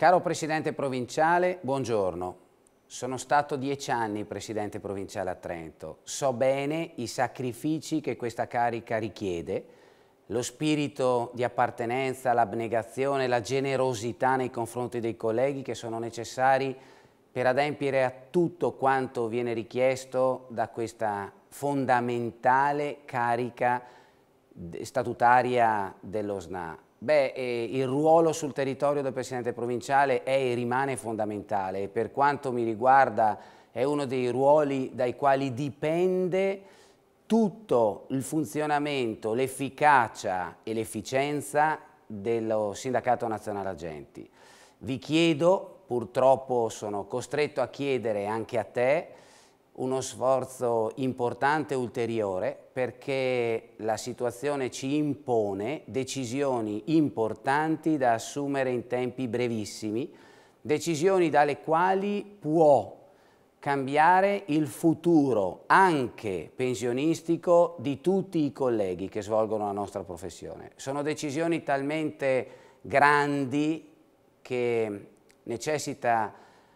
Caro Presidente Provinciale, buongiorno. Sono stato dieci anni Presidente Provinciale a Trento. So bene i sacrifici che questa carica richiede, lo spirito di appartenenza, l'abnegazione, la generosità nei confronti dei colleghi che sono necessari per adempiere a tutto quanto viene richiesto da questa fondamentale carica statutaria dello SNA. Beh, eh, il ruolo sul territorio del Presidente provinciale è e rimane fondamentale e per quanto mi riguarda è uno dei ruoli dai quali dipende tutto il funzionamento, l'efficacia e l'efficienza dello Sindacato Nazionale Agenti. Vi chiedo, purtroppo sono costretto a chiedere anche a te, uno sforzo importante ulteriore perché la situazione ci impone decisioni importanti da assumere in tempi brevissimi, decisioni dalle quali può cambiare il futuro anche pensionistico di tutti i colleghi che svolgono la nostra professione. Sono decisioni talmente grandi che necessita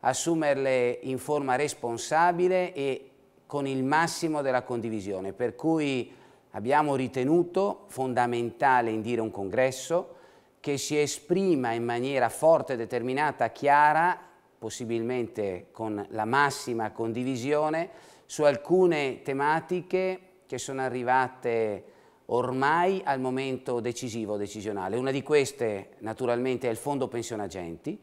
assumerle in forma responsabile e con il massimo della condivisione, per cui abbiamo ritenuto fondamentale indire un congresso che si esprima in maniera forte, determinata, chiara, possibilmente con la massima condivisione, su alcune tematiche che sono arrivate ormai al momento decisivo, decisionale. Una di queste naturalmente è il fondo pensionagenti,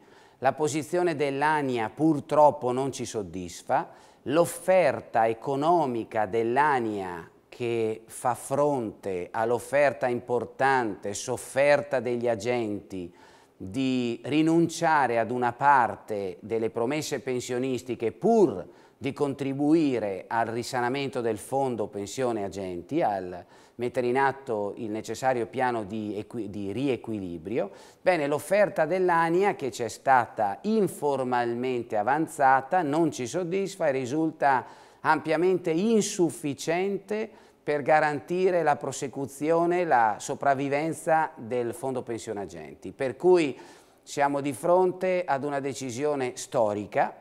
la posizione dell'ANIA purtroppo non ci soddisfa, l'offerta economica dell'ANIA che fa fronte all'offerta importante, sofferta degli agenti, di rinunciare ad una parte delle promesse pensionistiche pur di contribuire al risanamento del fondo pensione agenti, al mettere in atto il necessario piano di, di riequilibrio. Bene, l'offerta dell'ANIA che ci è stata informalmente avanzata non ci soddisfa e risulta ampiamente insufficiente per garantire la prosecuzione, la sopravvivenza del fondo pensione agenti. Per cui siamo di fronte ad una decisione storica,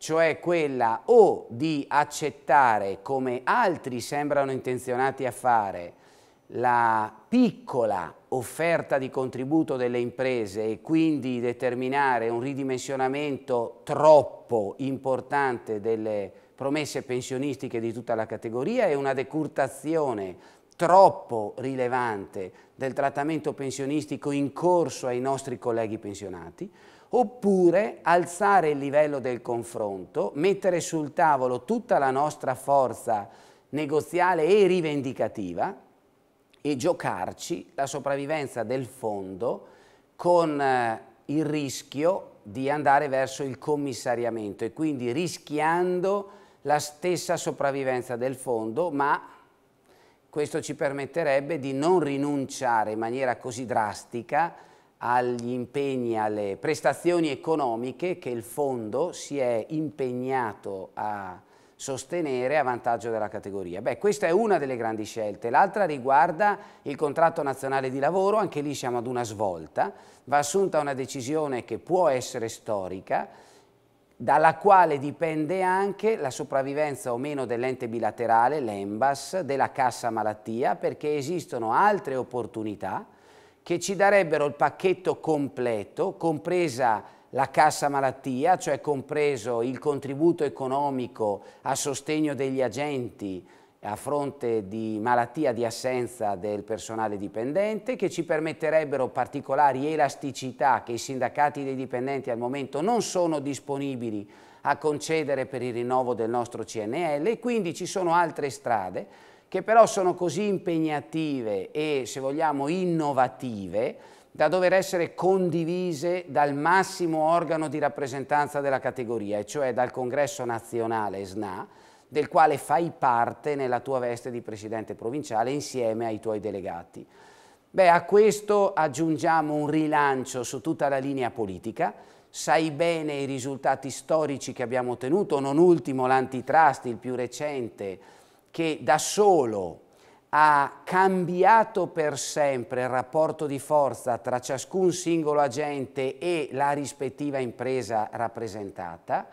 cioè quella o di accettare, come altri sembrano intenzionati a fare, la piccola offerta di contributo delle imprese e quindi determinare un ridimensionamento troppo importante delle promesse pensionistiche di tutta la categoria e una decurtazione troppo rilevante del trattamento pensionistico in corso ai nostri colleghi pensionati, oppure alzare il livello del confronto, mettere sul tavolo tutta la nostra forza negoziale e rivendicativa e giocarci la sopravvivenza del fondo con eh, il rischio di andare verso il commissariamento e quindi rischiando la stessa sopravvivenza del fondo, ma questo ci permetterebbe di non rinunciare in maniera così drastica agli impegni, alle prestazioni economiche che il fondo si è impegnato a sostenere a vantaggio della categoria. Beh, questa è una delle grandi scelte. L'altra riguarda il contratto nazionale di lavoro, anche lì siamo ad una svolta. Va assunta una decisione che può essere storica, dalla quale dipende anche la sopravvivenza o meno dell'ente bilaterale, l'EMBAS, della cassa malattia, perché esistono altre opportunità che ci darebbero il pacchetto completo, compresa la cassa malattia, cioè compreso il contributo economico a sostegno degli agenti a fronte di malattia di assenza del personale dipendente, che ci permetterebbero particolari elasticità che i sindacati dei dipendenti al momento non sono disponibili a concedere per il rinnovo del nostro CNL e quindi ci sono altre strade che però sono così impegnative e, se vogliamo, innovative, da dover essere condivise dal massimo organo di rappresentanza della categoria, e cioè dal congresso nazionale SNA, del quale fai parte nella tua veste di presidente provinciale insieme ai tuoi delegati. Beh, a questo aggiungiamo un rilancio su tutta la linea politica, sai bene i risultati storici che abbiamo ottenuto, non ultimo l'antitrust, il più recente, che da solo ha cambiato per sempre il rapporto di forza tra ciascun singolo agente e la rispettiva impresa rappresentata,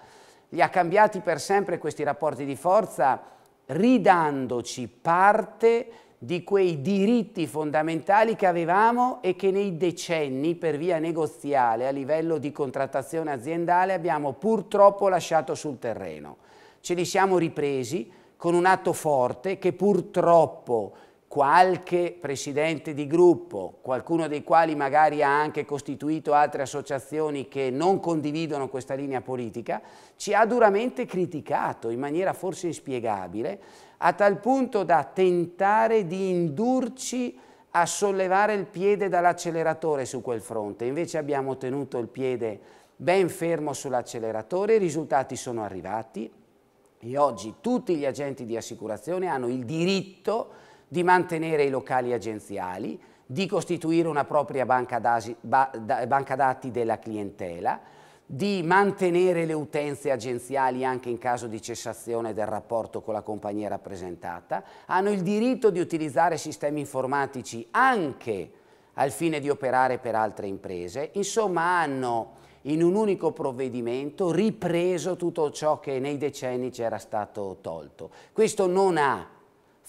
li ha cambiati per sempre questi rapporti di forza ridandoci parte di quei diritti fondamentali che avevamo e che nei decenni per via negoziale a livello di contrattazione aziendale abbiamo purtroppo lasciato sul terreno. Ce li siamo ripresi, con un atto forte che purtroppo qualche presidente di gruppo, qualcuno dei quali magari ha anche costituito altre associazioni che non condividono questa linea politica, ci ha duramente criticato in maniera forse inspiegabile, a tal punto da tentare di indurci a sollevare il piede dall'acceleratore su quel fronte. Invece abbiamo tenuto il piede ben fermo sull'acceleratore, i risultati sono arrivati, e oggi tutti gli agenti di assicurazione hanno il diritto di mantenere i locali agenziali, di costituire una propria banca, dati, ba, da, banca dati della clientela, di mantenere le utenze agenziali anche in caso di cessazione del rapporto con la compagnia rappresentata, hanno il diritto di utilizzare sistemi informatici anche al fine di operare per altre imprese, insomma hanno in un unico provvedimento ripreso tutto ciò che nei decenni c'era stato tolto. Questo non ha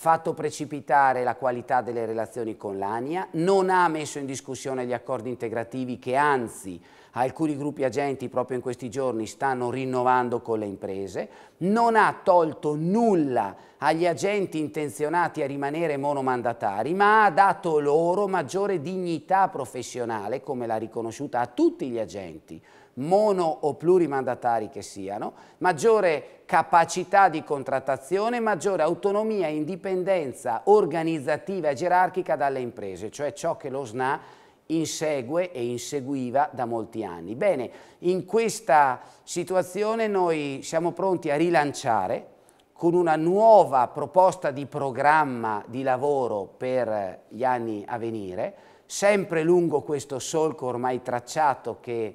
fatto precipitare la qualità delle relazioni con l'ANIA, non ha messo in discussione gli accordi integrativi che anzi alcuni gruppi agenti proprio in questi giorni stanno rinnovando con le imprese, non ha tolto nulla agli agenti intenzionati a rimanere monomandatari, ma ha dato loro maggiore dignità professionale, come l'ha riconosciuta a tutti gli agenti, mono o plurimandatari che siano, maggiore capacità di contrattazione, maggiore autonomia e indipendenza organizzativa e gerarchica dalle imprese, cioè ciò che lo SNA insegue e inseguiva da molti anni. Bene, in questa situazione noi siamo pronti a rilanciare con una nuova proposta di programma di lavoro per gli anni a venire, sempre lungo questo solco ormai tracciato che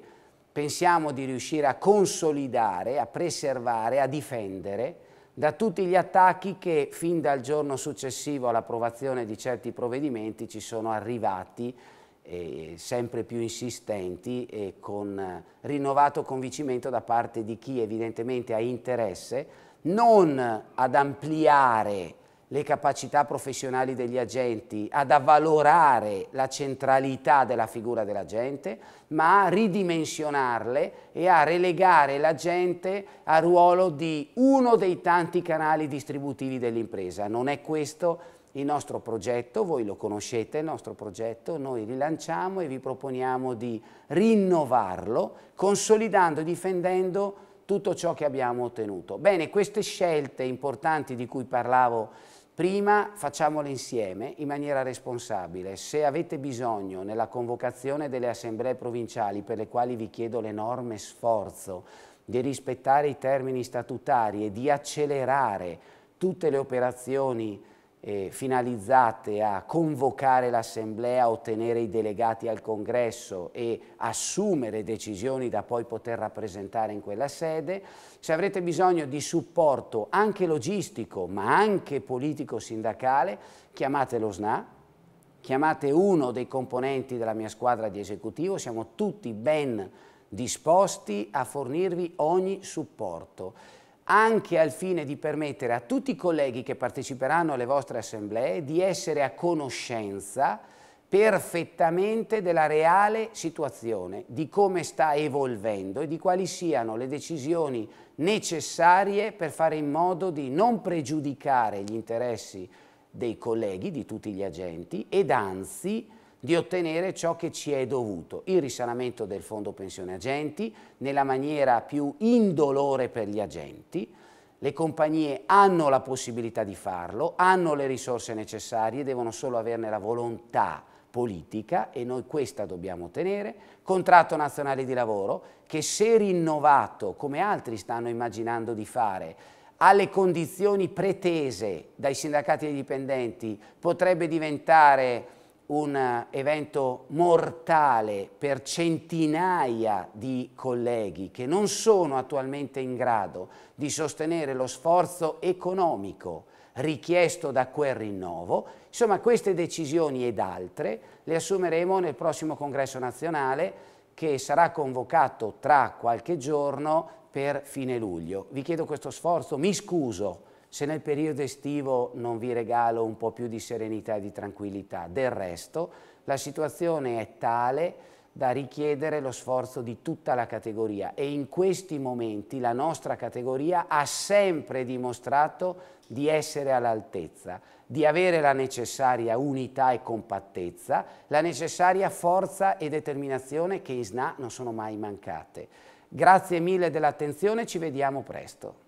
pensiamo di riuscire a consolidare, a preservare, a difendere da tutti gli attacchi che fin dal giorno successivo all'approvazione di certi provvedimenti ci sono arrivati eh, sempre più insistenti e con eh, rinnovato convincimento da parte di chi evidentemente ha interesse non ad ampliare le capacità professionali degli agenti, ad avvalorare la centralità della figura dell'agente, ma a ridimensionarle e a relegare l'agente al ruolo di uno dei tanti canali distributivi dell'impresa. Non è questo il nostro progetto, voi lo conoscete il nostro progetto, noi rilanciamo e vi proponiamo di rinnovarlo, consolidando e difendendo tutto ciò che abbiamo ottenuto. Bene, queste scelte importanti di cui parlavo Prima facciamole insieme in maniera responsabile. Se avete bisogno nella convocazione delle assemblee provinciali per le quali vi chiedo l'enorme sforzo di rispettare i termini statutari e di accelerare tutte le operazioni eh, finalizzate a convocare l'Assemblea, ottenere i delegati al Congresso e assumere decisioni da poi poter rappresentare in quella sede, se avrete bisogno di supporto anche logistico ma anche politico-sindacale, chiamate lo SNA, chiamate uno dei componenti della mia squadra di esecutivo, siamo tutti ben disposti a fornirvi ogni supporto anche al fine di permettere a tutti i colleghi che parteciperanno alle vostre assemblee di essere a conoscenza perfettamente della reale situazione, di come sta evolvendo e di quali siano le decisioni necessarie per fare in modo di non pregiudicare gli interessi dei colleghi, di tutti gli agenti ed anzi di ottenere ciò che ci è dovuto, il risanamento del fondo pensione agenti nella maniera più indolore per gli agenti, le compagnie hanno la possibilità di farlo, hanno le risorse necessarie, devono solo averne la volontà politica e noi questa dobbiamo ottenere. Contratto nazionale di lavoro che se rinnovato, come altri stanno immaginando di fare, alle condizioni pretese dai sindacati dei dipendenti potrebbe diventare un evento mortale per centinaia di colleghi che non sono attualmente in grado di sostenere lo sforzo economico richiesto da quel rinnovo. Insomma, queste decisioni ed altre le assumeremo nel prossimo congresso nazionale che sarà convocato tra qualche giorno per fine luglio. Vi chiedo questo sforzo, mi scuso se nel periodo estivo non vi regalo un po' più di serenità e di tranquillità, del resto la situazione è tale da richiedere lo sforzo di tutta la categoria e in questi momenti la nostra categoria ha sempre dimostrato di essere all'altezza, di avere la necessaria unità e compattezza, la necessaria forza e determinazione che in SNA non sono mai mancate. Grazie mille dell'attenzione, ci vediamo presto.